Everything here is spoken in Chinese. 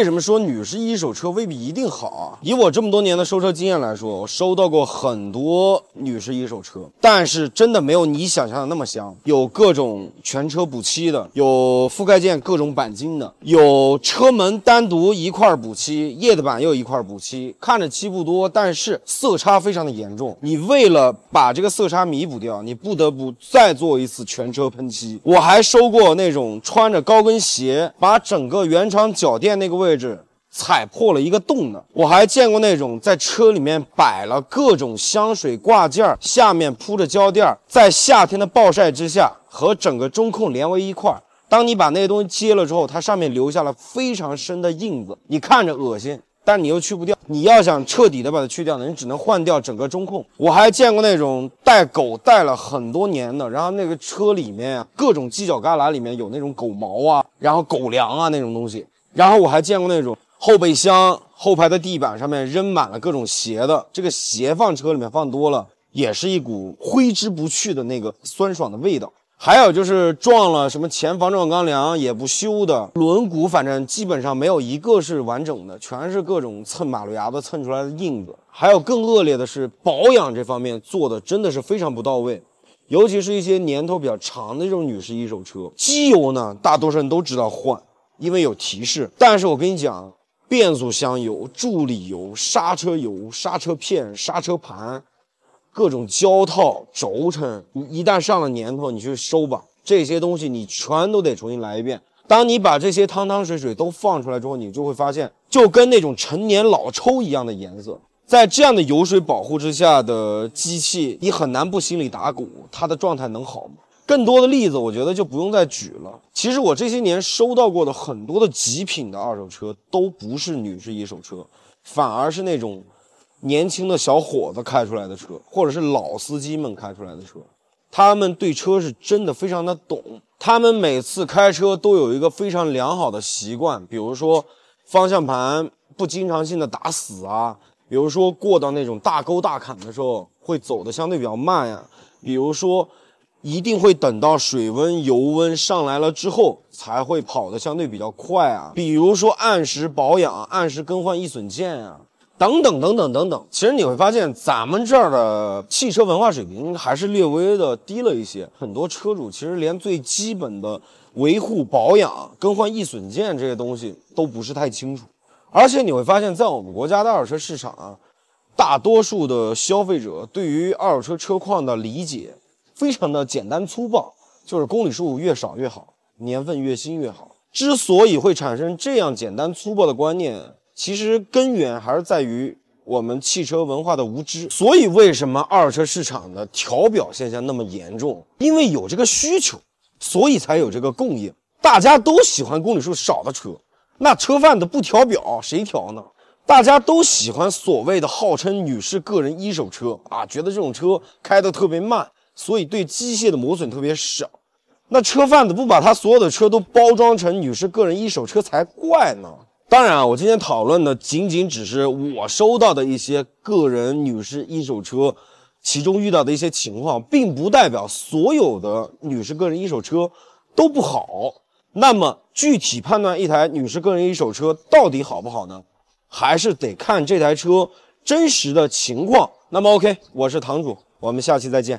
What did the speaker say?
为什么说女士一手车未必一定好啊？以我这么多年的收车经验来说，我收到过很多女士一手车，但是真的没有你想象的那么香。有各种全车补漆的，有覆盖件各种钣金的，有车门单独一块补漆，叶子板又一块补漆。看着漆不多，但是色差非常的严重。你为了把这个色差弥补掉，你不得不再做一次全车喷漆。我还收过那种穿着高跟鞋，把整个原厂脚垫那个位。位置踩破了一个洞呢。我还见过那种在车里面摆了各种香水挂件儿，下面铺着胶垫，在夏天的暴晒之下，和整个中控连为一块儿。当你把那些东西揭了之后，它上面留下了非常深的印子，你看着恶心，但你又去不掉。你要想彻底的把它去掉呢，你只能换掉整个中控。我还见过那种带狗带了很多年的，然后那个车里面各种犄角旮旯里面有那种狗毛啊，然后狗粮啊那种东西。然后我还见过那种后备箱后排的地板上面扔满了各种鞋的，这个鞋放车里面放多了，也是一股挥之不去的那个酸爽的味道。还有就是撞了什么前防撞钢梁也不修的轮毂，反正基本上没有一个是完整的，全是各种蹭马路牙子蹭出来的印子。还有更恶劣的是保养这方面做的真的是非常不到位，尤其是一些年头比较长的这种女士一手车，机油呢大多数人都知道换。因为有提示，但是我跟你讲，变速箱油、助力油、刹车油、刹车片、刹车盘，各种胶套、轴承，你一旦上了年头，你去收吧，这些东西你全都得重新来一遍。当你把这些汤汤水水都放出来之后，你就会发现，就跟那种陈年老抽一样的颜色，在这样的油水保护之下的机器，你很难不心里打鼓，它的状态能好吗？更多的例子，我觉得就不用再举了。其实我这些年收到过的很多的极品的二手车，都不是女士一手车，反而是那种年轻的小伙子开出来的车，或者是老司机们开出来的车。他们对车是真的非常的懂，他们每次开车都有一个非常良好的习惯，比如说方向盘不经常性的打死啊，比如说过到那种大沟大坎的时候会走的相对比较慢呀，比如说。一定会等到水温、油温上来了之后，才会跑的相对比较快啊。比如说按时保养、按时更换易损件呀，等等等等等等。其实你会发现，咱们这儿的汽车文化水平还是略微的低了一些。很多车主其实连最基本的维护保养、更换易损件这些东西都不是太清楚。而且你会发现，在我们国家的二手车市场啊，大多数的消费者对于二手车车况的理解。非常的简单粗暴，就是公里数越少越好，年份越新越好。之所以会产生这样简单粗暴的观念，其实根源还是在于我们汽车文化的无知。所以，为什么二手车市场的调表现象那么严重？因为有这个需求，所以才有这个供应。大家都喜欢公里数少的车，那车贩子不调表，谁调呢？大家都喜欢所谓的号称女士个人一手车啊，觉得这种车开得特别慢。所以对机械的磨损特别少。那车贩子不把他所有的车都包装成女士个人一手车才怪呢。当然啊，我今天讨论的仅仅只是我收到的一些个人女士一手车，其中遇到的一些情况，并不代表所有的女士个人一手车都不好。那么具体判断一台女士个人一手车到底好不好呢？还是得看这台车真实的情况。那么 OK，我是堂主，我们下期再见。